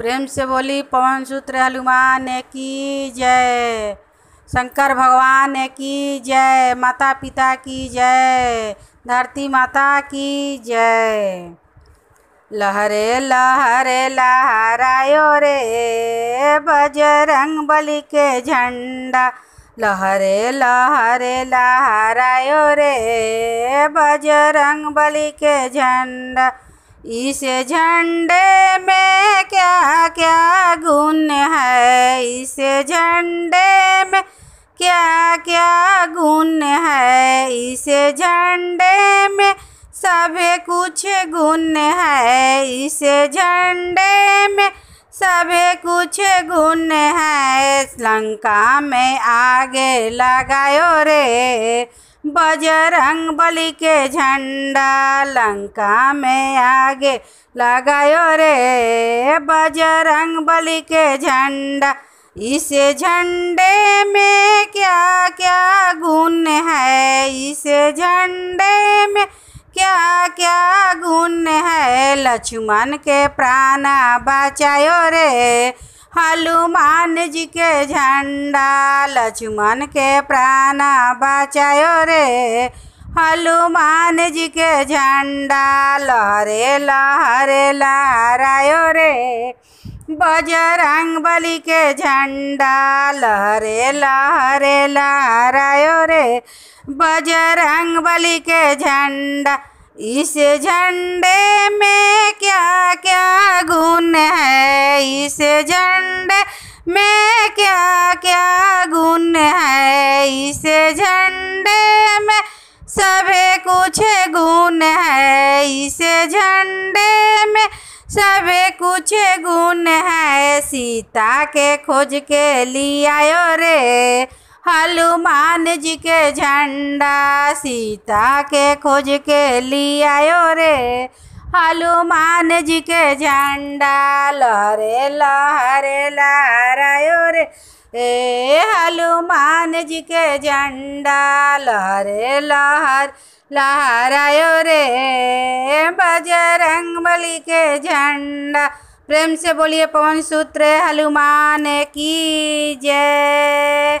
प्रेम से बोली पवन सूत्र हनुमान की जय शंकर भगवान की जय माता पिता की जय धरती माता की जय लहरे लहरे लहरायो रे बजरंग बलि के झंडा लहरे लहरे लहरायो रे बजरंग बलि के झंडा इस झंडे में क्या क्या गुण है इस झंडे में क्या क्या गुण है इस झंडे में सब कुछ गुण है इस झंडे में सब कुछ गुण है लंका में आगे लगायो रे बजरंग बली के झंडा लंका में आगे लगायो रे बजरंग बली के झंडा इस झंडे में क्या क्या गुण है इस झंडे में क्या क्या गुण है लक्ष्मण के प्राण बचायो रे हनुमान जी के झंडा लक्ष्मण के प्राण बचाओ रे हनुमान जी के झंडा लहरे लहरे लहरायो रे बजरंग बली के झंडा लहरे लहरे लहरायो रे बजरंग बली के झंडा इस झंडे में क्या क्या गुण है इस झंडे में क्या क्या गुण है इस झंडे में सभी कुछ गुण है इस झंडे में सभी कुछ गुण है सीता के खोज के लिए आयो रे हनुमान जी के झंडा सीता के खोज के लिए आयो रे हनुमान जी के झंडा लरे लहरे लहरायो रे ए हनुमान जी के झंडा लहरे लहर लहरायो रे बजरंग बली के झंडा प्रेम से बोलिए पवन सूत्र हनुमान की जय